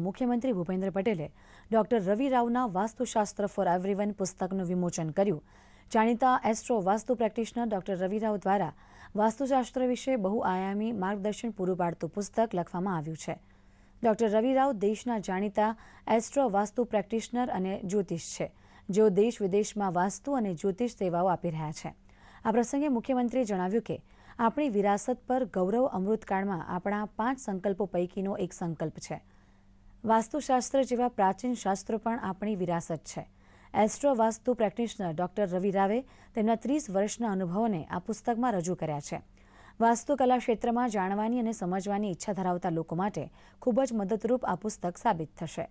મુખ્યમંત્રી ભૂપેન્દ્ર પટેલે ડોક્ટર રવિ રાવના વાસ્તુશાસ્ત્ર ફોર એવરીવન પુસ્તકનું વિમોચન કર્યું જાણીતા astro vastu practitioner doctor Ravi Rao દ્વારા વાસ્તુશાસ્ત્ર વિશે બહુઆયામી માર્ગદર્શન પૂરું પાડતું પુસ્તક લખવામાં આવ્યું છે ડોક્ટર રવિ રાવ દેશના જાણીતા એસ્ટ્રો વાસ્તુ પ્રેક્ટિશનર અને જ્યોતિષ છે જેઓ દેશ વિદેશમાં વાસ્તુ અને જ્યોતિષ સેવાઓ આપી રહ્યા છે આ પ્રસંગે મુખ્યમંત્રીએ જણાવ્યું કે આપણી વિરાસત પર ગૌરવ અમૃતકાળમાં આપણા પાંચ સંકલ્પો પૈકીનો એક સંકલ્પ છે વાસ્તુશાસ્ત્ર જેવા પ્રાચીન શાસ્ત્રો પણ આપણી વિરાસત છે astro vastu practitioner doctor Ravi રાવે તેમના ત્રીસ વર્ષના અનુભવોને આ પુસ્તકમાં રજૂ કર્યા છે વાસ્તુકલા ક્ષેત્રમાં જાણવાની અને સમજવાની ઈચ્છા ધરાવતા લોકો માટે ખૂબ જ મદદરૂપ આ પુસ્તક સાબિત થશે